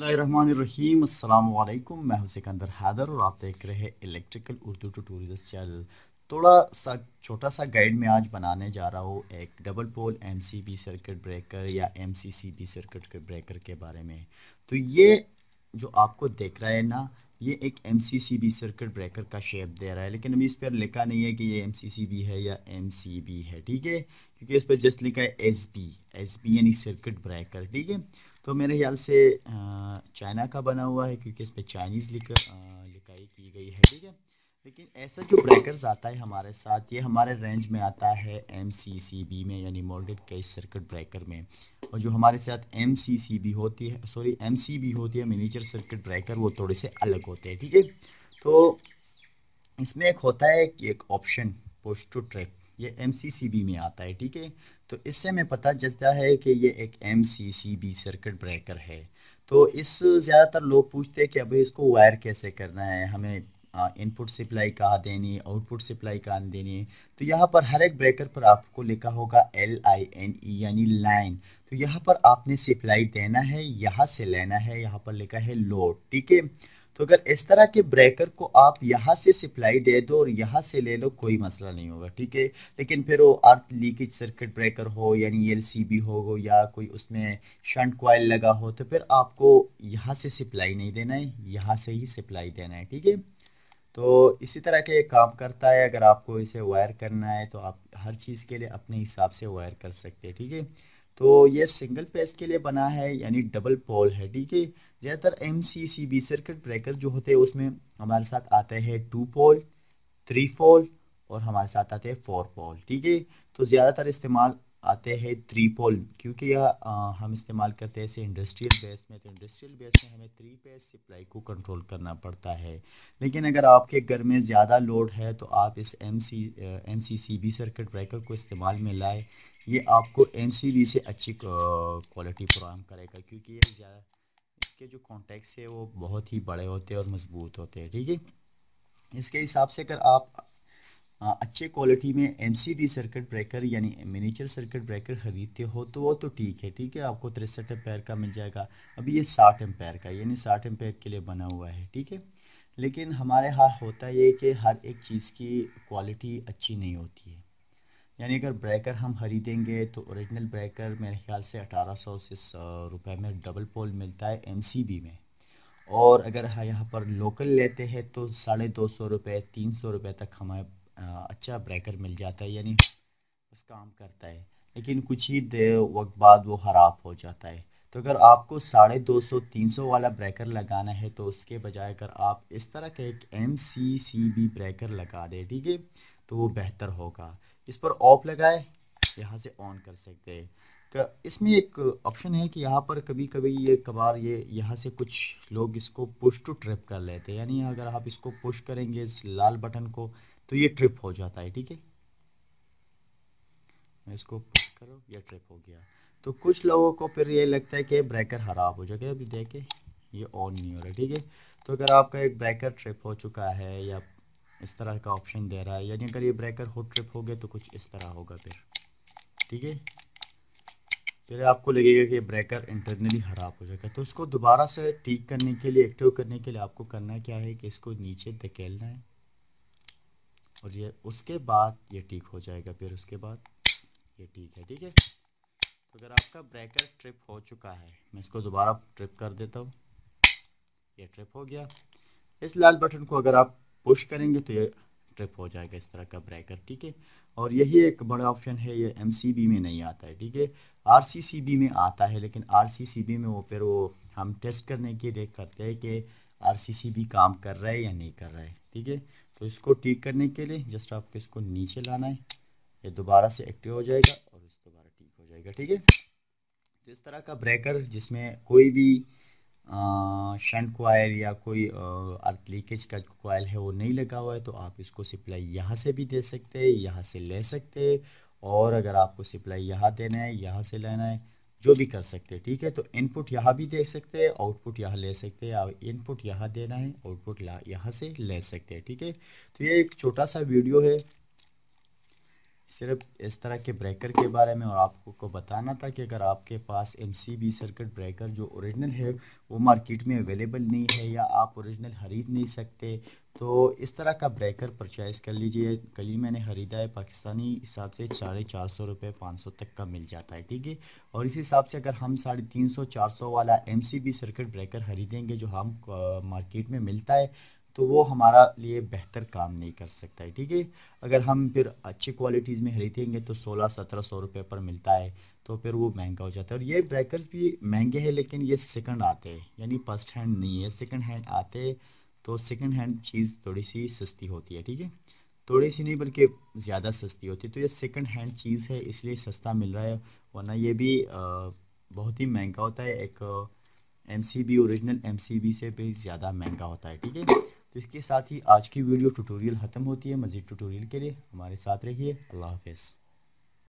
रहीम अल्लाम मैं हूँ सिकंदर हैदर और आप देख रहे हैं इलेक्ट्रिकल उर्दू टूटोरियल चैनल थोड़ा सा छोटा सा गाइड में आज बनाने जा रहा हूँ एक double pole M C B circuit breaker या M C C B circuit के ब्रेकर के बारे में तो ये जो आपको देख रहा है ना ये एक M C C B circuit breaker का शेप दे रहा है लेकिन अभी इस पर लिखा नहीं है कि ये एम सी सी बी है या एम सी बी है ठीक है क्योंकि इस पर जस्ट लिखा है एस बी एस बी यानी सर्किट ब्रेकर ठीक है तो मेरे ख्याल से चाइना का बना हुआ है क्योंकि इस पर चाइनीज़ लिख लिखाई की गई है ठीक है लेकिन ऐसा जो ब्रेकर्स आता है हमारे साथ ये हमारे रेंज में आता है एम सी सी बी में यानी मोल्डेड केस सर्किट ब्रेकर में और जो हमारे साथ एम सी सी बी होती है सॉरी एम सी बी होती है मिनीचर सर्किट ब्रेकर वो थोड़े से अलग होते हैं ठीक है तो इसमें एक होता है कि एक ऑप्शन पोस्ट टू ट्रैक ये एम सी सी बी में आता है ठीक है तो इससे हमें पता चलता है कि ये एक M C C B circuit breaker है तो इस ज़्यादातर लोग पूछते हैं कि अभी इसको वायर कैसे करना है हमें इनपुट सप्लाई कहाँ देनी आउटपुट सप्लाई कहाँ देनी तो यहाँ पर हर एक ब्रेकर पर आपको लिखा होगा एल आई एन ई यानी लाइन तो यहाँ पर आपने सप्लाई देना है यहाँ से लेना है यहाँ पर लिखा है लोड ठीक है तो अगर इस तरह के ब्रेकर को आप यहाँ से सप्लाई दे दो और यहाँ से ले लो कोई मसला नहीं होगा ठीक है लेकिन फिर वो अर्थ लीकेज सर्किट ब्रेकर हो यानी एल सी बी हो या कोई उसमें शंट कोयल लगा हो तो फिर आपको यहाँ से सप्लाई नहीं देना है यहाँ से ही सप्लाई देना है ठीक है तो इसी तरह के काम करता है अगर आपको इसे वायर करना है तो आप हर चीज़ के लिए अपने हिसाब से वायर कर सकते हैं ठीक है तो ये सिंगल पेज के लिए बना है यानी डबल पोल है ठीक है ज़्यादातर M C C B circuit breaker जो होते हैं उसमें हमारे साथ आते हैं टू पोल थ्री पोल और हमारे साथ आते हैं फोर पोल ठीक है तो ज़्यादातर इस्तेमाल आते हैं पोल क्योंकि यह हम इस्तेमाल करते हैं इसे इंडस्ट्रियल बेस में तो इंडस्ट्रियल बेस में हमें थ्री फेज सप्लाई को कंट्रोल करना पड़ता है लेकिन अगर आपके घर में ज़्यादा लोड है तो आप इस M C M C C B circuit breaker को इस्तेमाल में लाए ये आपको एम सी बी से अच्छी क्वालिटी फ्राहम करेगा क्योंकि ये ज़्यादा इसके जो कॉन्टेक्ट्स है वो बहुत ही बड़े होते हैं और मजबूत होते हैं ठीक है इसके हिसाब से अगर आप अच्छे क्वालिटी में एम सर्किट ब्रेकर यानी मिनीचर सर्किट ब्रेकर ख़रीदते हो तो वो तो ठीक है ठीक है आपको तिरसठ एम्पेयर का मिल जाएगा अभी ये साठ एम्पेयर का यानी साठ एम्पेयर के लिए बना हुआ है ठीक है लेकिन हमारे यहाँ होता ये कि हर एक चीज़ की क्वालिटी अच्छी नहीं होती है यानी अगर ब्रेकर हम खरीदेंगे तो ओरिजिनल ब्रेकर मेरे ख्याल से अठारह सौ से रुपए में डबल पोल मिलता है एम में और अगर यहाँ पर लोकल लेते हैं तो साढ़े दो सौ रुपये तीन सौ रुपये तक हमें अच्छा ब्रेकर मिल जाता है यानी बस काम करता है लेकिन कुछ ही वक्त बाद वो ख़राब हो जाता है तो अगर आपको साढ़े दो सौ तीन सौ वाला ब्रेकर लगाना है तो उसके बजाय अगर आप इस तरह का एक M C C B breaker लगा दें ठीक है तो वो बेहतर होगा इस पर ऑफ लगाए यहाँ से ऑन कर सकते हैं तो इसमें एक ऑप्शन है कि यहाँ पर कभी कभी ये कबार ये यहाँ से कुछ लोग इसको पुश टू ट्रिप कर लेते हैं यानी अगर आप इसको पुश करेंगे इस लाल बटन को तो ये ट्रिप हो जाता है ठीक है मैं इसको पुश करो ये ट्रिप हो गया तो कुछ लोगों को फिर ये लगता है कि ब्रेकर ख़राब हो जाएगा अभी देखे ये ऑन नहीं हो रहा ठीक है तो अगर आपका एक ब्रेकर ट्रिप हो चुका है या इस तरह का ऑप्शन दे रहा है यानी अगर ये ब्रेकर हो ट्रिप हो गया तो कुछ इस तरह होगा फिर ठीक है फिर आपको लगेगा कि ब्रेकर इंटरनली ख़राब हो जाएगा तो इसको दोबारा से ठीक करने के लिए एक्टिव करने के लिए आपको करना क्या है कि इसको नीचे धकेलना है और ये उसके बाद ये ठीक हो जाएगा फिर उसके बाद ये ठीक है ठीक है तो अगर आपका ब्रेकर ट्रिप हो चुका है मैं इसको दोबारा ट्रिप कर देता हूँ ये ट्रिप हो गया इस लाल बटन को अगर आप पुश करेंगे तो ये ट्रिप हो जाएगा इस तरह का ब्रेकर ठीक है और यही एक बड़ा ऑप्शन है ये एम में नहीं आता है ठीक है आर में आता है लेकिन आर में वो फिर वो हम टेस्ट करने के लिए करते हैं कि आर काम कर रहा है या नहीं कर रहा है ठीक है तो इसको ठीक करने के लिए जस्ट आपको इसको नीचे लाना है ये दोबारा से एक्टिव हो जाएगा और इस दोबारा ठीक हो जाएगा ठीक है तो इस तरह का ब्रेकर जिसमें कोई भी शंट कोयल या कोई अर्थ लीकेज का कोयल है वो नहीं लगा हुआ है तो आप इसको सप्लाई यहाँ से भी दे सकते हैं यहाँ से ले सकते हैं और अगर आपको सप्लाई यहाँ देना है यहाँ से लेना है जो भी कर सकते हैं ठीक है तो इनपुट यहाँ भी दे सकते हैं आउटपुट यहाँ ले सकते हैं इनपुट यहाँ देना है आउटपुट यहाँ से ले सकते हैं ठीक है तो ये एक छोटा सा वीडियो है सिर्फ इस तरह के ब्रेकर के बारे में और आपको को बताना था कि अगर आपके पास एम सर्किट ब्रेकर जो ओरिजिनल है वो मार्केट में अवेलेबल नहीं है या आप ओरिजिनल ख़रीद नहीं सकते तो इस तरह का ब्रेकर परचेज़ कर लीजिए कल ही मैंने ख़रीदा है पाकिस्तानी हिसाब से साढ़े चार सौ रुपये पाँच सौ तक का मिल जाता है ठीक है और इस हिसाब से अगर हम साढ़े तीन सौ चार सौ वाला एम सर्किट ब्रेकर ख़रीदेंगे जो हम मार्केट में मिलता है तो वो हमारा लिए बेहतर काम नहीं कर सकता है ठीक है अगर हम फिर अच्छी क्वालिटीज़ में खरीदेंगे तो सोलह सत्रह सौ रुपये पर मिलता है तो फिर वो महंगा हो जाता है और ये ब्रेकर्स भी महंगे हैं लेकिन ये सेकंड आते हैं यानी फर्स्ट हैंड नहीं है सेकंड हैंड आते तो सेकंड हैंड चीज़ थोड़ी सी सस्ती होती है ठीक है थोड़ी सी नहीं बल्कि ज़्यादा सस्ती होती है तो ये सेकंड हैंड चीज़ है इसलिए सस्ता मिल रहा है वरना ये भी बहुत ही महंगा होता है एक M C B original M C B से भी ज़्यादा महंगा होता है ठीक है तो इसके साथ ही आज की वीडियो ट्यूटोरियल ख़त्म होती है मज़ीद ट्यूटोरियल के लिए हमारे साथ रहिए अल्लाह हाफिज़